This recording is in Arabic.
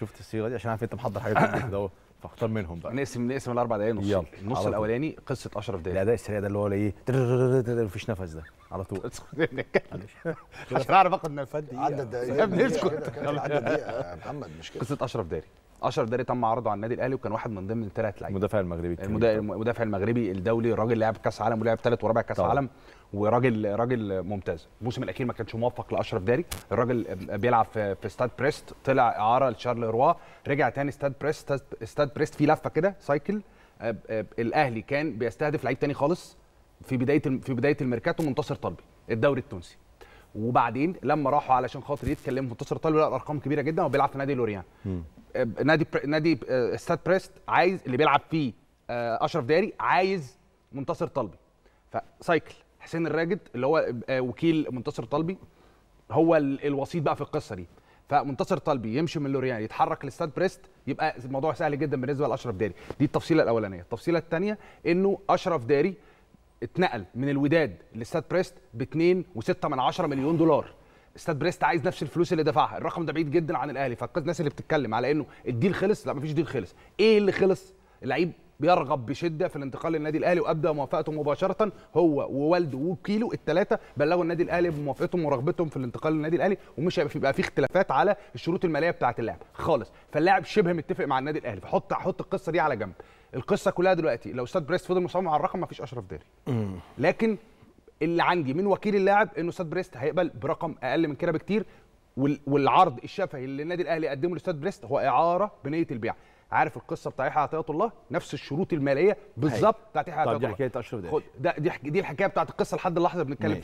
شفت الصيغه دي عشان عارف انت محضر حاجات كده اهو فاختار منهم بقى نقسم نقسم الاربع دقايق نص يلا النص الاولاني قصه اشرف داري الاداء السريع ده اللي هو ايه مفيش نفس ده على طول عشان اعرف اخد النفس دي عدى دقيقه يا ابني اسكت عدى دقيقه يا محمد مش كده قصه اشرف داري اشرف داري تم عرضه على النادي الاهلي وكان واحد من ضمن الثلاث لعيبه المدافع المغربي المدافع المغربي الدولي راجل لعب كاس عالم ولعب ثالث ورابع كاس عالم وراجل راجل ممتاز الموسم الاخير ما كانش موفق لاشرف داري الراجل بيلعب في, في ستاد بريست طلع اعاره لشارل روا رجع تاني ستاد بريست ستاد بريست في لفه كده سايكل الاهلي كان بيستهدف لعيب تاني خالص في بدايه في بدايه الميركاتو منتصر طلبي الدوري التونسي وبعدين لما راحوا علشان خاطر يتكلموا منتصر طلبوا لقوا الارقام كبيره جدا وبيلعب في نادي لوريان آه، نادي بر... نادي آه، استاد بريست عايز اللي بيلعب فيه آه، اشرف داري عايز منتصر طلبي فسايكل حسين الراجد اللي هو وكيل منتصر طلبي هو الوسيط بقى في القصه دي فمنتصر طلبي يمشي من لوريان يتحرك لاستاد بريست يبقى الموضوع سهل جدا بالنسبه لاشرف داري دي التفصيله الاولانيه التفصيله الثانيه انه اشرف داري اتنقل من الوداد لاستاد بريست ب 2.6 مليون دولار استاد بريست عايز نفس الفلوس اللي دفعها الرقم ده بعيد جدا عن الاهلي فالناس اللي بتتكلم على انه الديل خلص لا مفيش ديل خلص ايه اللي خلص اللعيب بيرغب بشده في الانتقال للنادي الاهلي وابدا موافقته مباشره هو ووالده وكيلو الثلاثه بلغوا النادي الاهلي بموافقتهم ورغبتهم في الانتقال للنادي الاهلي ومش هيبقى فيه, فيه اختلافات على الشروط الماليه بتاعه اللاعب خالص فاللاعب شبه متفق مع النادي الاهلي فحط حط القصه دي على جنب القصه كلها دلوقتي لو استاد بريست فضل مصمم على الرقم مفيش اشرف داري لكن اللي عندي من وكيل اللاعب انه استاد بريست هيقبل برقم اقل من كده بكتير والعرض الشفهي اللي النادي الاهلي قدمه لاستاد بريست هو اعاره بنيه البيع عارف القصه بتاع يحيى عطيه الله نفس الشروط الماليه بالظبط بتاعت يحيى عطيه الله طب دي حكايه اشرف داري ده دي, دي الحكايه بتاعت القصه لحد اللحظه بنتكلم